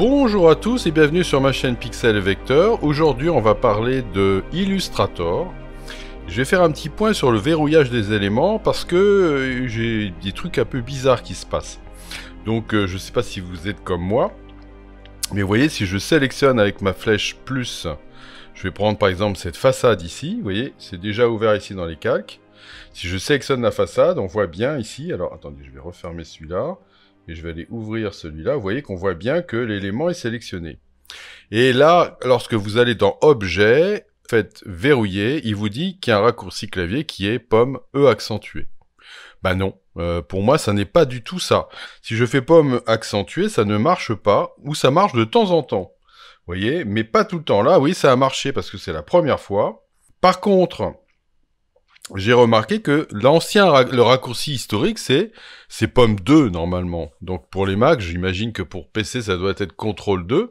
Bonjour à tous et bienvenue sur ma chaîne Pixel Vector. Aujourd'hui, on va parler de Illustrator. Je vais faire un petit point sur le verrouillage des éléments parce que euh, j'ai des trucs un peu bizarres qui se passent. Donc, euh, je ne sais pas si vous êtes comme moi, mais vous voyez, si je sélectionne avec ma flèche plus, je vais prendre par exemple cette façade ici, vous voyez, c'est déjà ouvert ici dans les calques. Si je sélectionne la façade, on voit bien ici, alors attendez, je vais refermer celui-là. Et je vais aller ouvrir celui-là. Vous voyez qu'on voit bien que l'élément est sélectionné. Et là, lorsque vous allez dans Objet, faites verrouiller, il vous dit qu'il y a un raccourci clavier qui est pomme E accentué. Bah ben non, euh, pour moi ça n'est pas du tout ça. Si je fais pomme accentué, ça ne marche pas, ou ça marche de temps en temps. Vous voyez, mais pas tout le temps. Là, oui, ça a marché parce que c'est la première fois. Par contre, j'ai remarqué que l'ancien le raccourci historique c'est c'est pomme 2 normalement. Donc pour les Mac, j'imagine que pour PC ça doit être contrôle 2.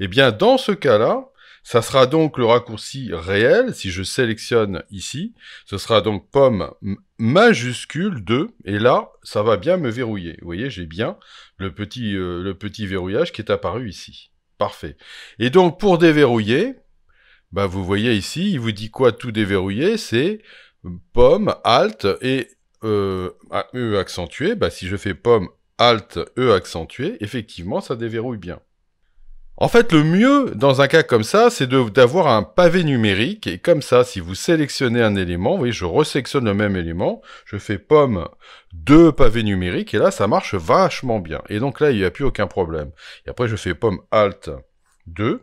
et eh bien dans ce cas-là, ça sera donc le raccourci réel si je sélectionne ici, ce sera donc pomme majuscule 2 et là, ça va bien me verrouiller. Vous voyez, j'ai bien le petit euh, le petit verrouillage qui est apparu ici. Parfait. Et donc pour déverrouiller, bah vous voyez ici, il vous dit quoi tout déverrouiller, c'est pomme, alt et euh, e accentué, bah, si je fais pomme, alt, e accentué, effectivement, ça déverrouille bien. En fait, le mieux dans un cas comme ça, c'est d'avoir un pavé numérique. Et comme ça, si vous sélectionnez un élément, vous voyez, je resectionne le même élément, je fais pomme 2, pavés numériques, et là, ça marche vachement bien. Et donc là, il n'y a plus aucun problème. Et après, je fais pomme alt 2,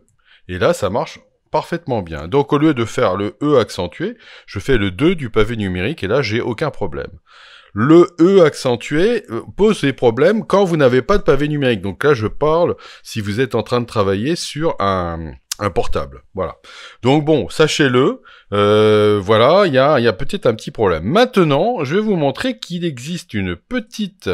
et là, ça marche parfaitement bien. Donc au lieu de faire le E accentué, je fais le 2 du pavé numérique et là j'ai aucun problème. Le E accentué euh, pose des problèmes quand vous n'avez pas de pavé numérique. Donc là je parle si vous êtes en train de travailler sur un, portable. Voilà. Donc bon, sachez-le. Euh, voilà, il y y a peut-être un petit problème. Maintenant, je vais vous montrer qu'il existe une petite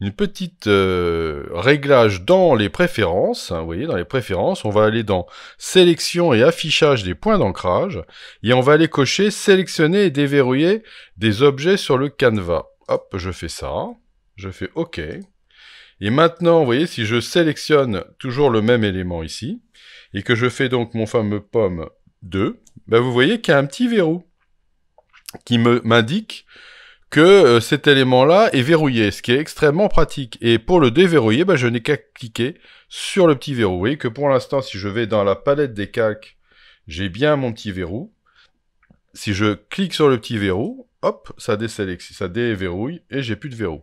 une petite euh, réglage dans les préférences. Hein, vous voyez, dans les préférences, on va aller dans sélection et affichage des points d'ancrage et on va aller cocher sélectionner et déverrouiller des objets sur le canevas. Hop, je fais ça. Je fais OK. Et maintenant, vous voyez, si je sélectionne toujours le même élément ici, et que je fais donc mon fameux pomme 2, ben vous voyez qu'il y a un petit verrou qui m'indique que euh, cet élément-là est verrouillé, ce qui est extrêmement pratique. Et pour le déverrouiller, bah, je n'ai qu'à cliquer sur le petit verrou. Vous voyez que pour l'instant, si je vais dans la palette des calques, j'ai bien mon petit verrou. Si je clique sur le petit verrou, hop, ça désélectionne, ça déverrouille et j'ai plus de verrou.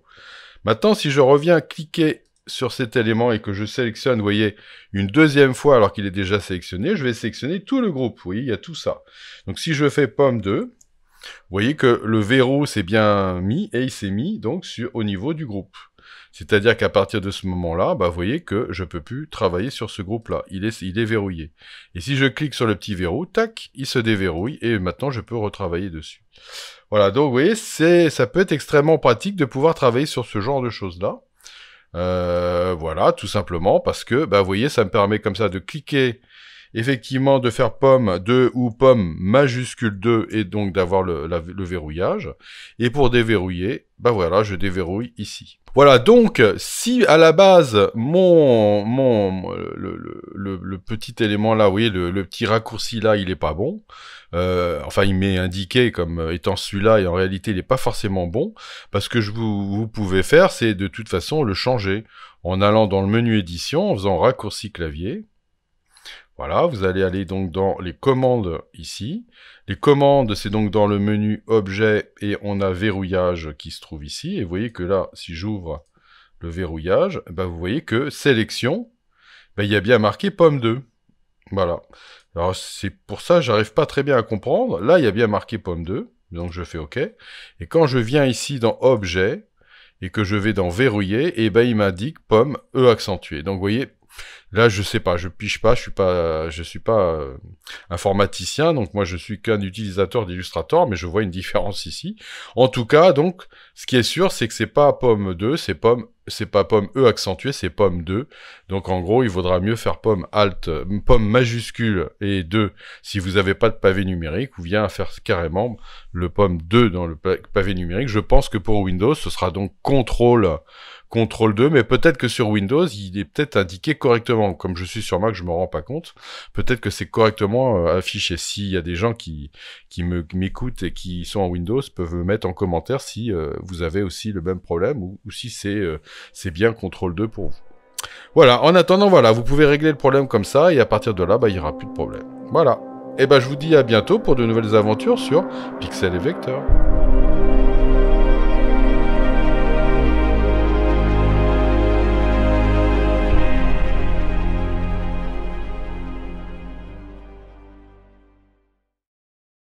Maintenant, si je reviens cliquer sur cet élément et que je sélectionne, vous voyez, une deuxième fois alors qu'il est déjà sélectionné, je vais sélectionner tout le groupe. Oui, il y a tout ça. Donc si je fais pomme 2, vous voyez que le verrou s'est bien mis et il s'est mis donc sur, au niveau du groupe. C'est-à-dire qu'à partir de ce moment-là, bah, vous voyez que je peux plus travailler sur ce groupe-là. Il est, il est verrouillé. Et si je clique sur le petit verrou, tac, il se déverrouille et maintenant je peux retravailler dessus. Voilà, donc vous voyez, c'est, ça peut être extrêmement pratique de pouvoir travailler sur ce genre de choses-là. Euh, voilà, tout simplement parce que, bah, vous voyez, ça me permet comme ça de cliquer effectivement de faire pomme 2 ou pomme majuscule 2 et donc d'avoir le, verrouillage. Et pour déverrouiller, bah voilà, je déverrouille ici. Voilà, donc si à la base mon mon le, petit élément là, oui, le, petit raccourci là, il est pas bon. Euh, enfin, il m'est indiqué comme étant celui-là et en réalité, il n'est pas forcément bon parce que je vous, vous pouvez faire, c'est de toute façon le changer en allant dans le menu édition, en faisant raccourci clavier. Voilà, vous allez aller donc dans les commandes ici. Les commandes, c'est donc dans le menu objet et on a verrouillage qui se trouve ici. Et vous voyez que là, si j'ouvre le verrouillage, eh ben vous voyez que sélection, ben il y a bien marqué pomme 2. Voilà. Alors c'est pour ça, j'arrive pas très bien à comprendre. Là, il y a bien marqué pomme 2, donc je fais OK. Et quand je viens ici dans objet et que je vais dans verrouiller, et eh ben il m'indique pomme E accentué. Donc vous voyez, Là, je sais pas, je piche pas, je suis pas, je suis pas euh, informaticien, donc moi je suis qu'un utilisateur d'Illustrator, mais je vois une différence ici. En tout cas, donc, ce qui est sûr, c'est que ce n'est pas pomme 2, c'est pomme, c'est pas pomme E accentué, c'est pomme 2. Donc en gros, il vaudra mieux faire pomme alt, euh, pomme majuscule et 2 si vous n'avez pas de pavé numérique, ou bien faire carrément le pomme 2 dans le pavé numérique. Je pense que pour Windows, ce sera donc contrôle Contrôle 2, mais peut-être que sur Windows, il est peut-être indiqué correctement. Comme je suis sur Mac, je me rends pas compte. Peut-être que c'est correctement euh, affiché. S'il y a des gens qui, qui m'écoutent et qui sont en Windows, peuvent me mettre en commentaire si euh, vous avez aussi le même problème ou, si c'est euh, c'est bien Contrôle 2 pour vous. Voilà, en attendant, voilà, vous pouvez régler le problème comme ça et à partir de là, bah, il n'y aura plus de problème. Voilà. Et eh ben bah, je vous dis à bientôt pour de nouvelles aventures sur Pixel et Vector.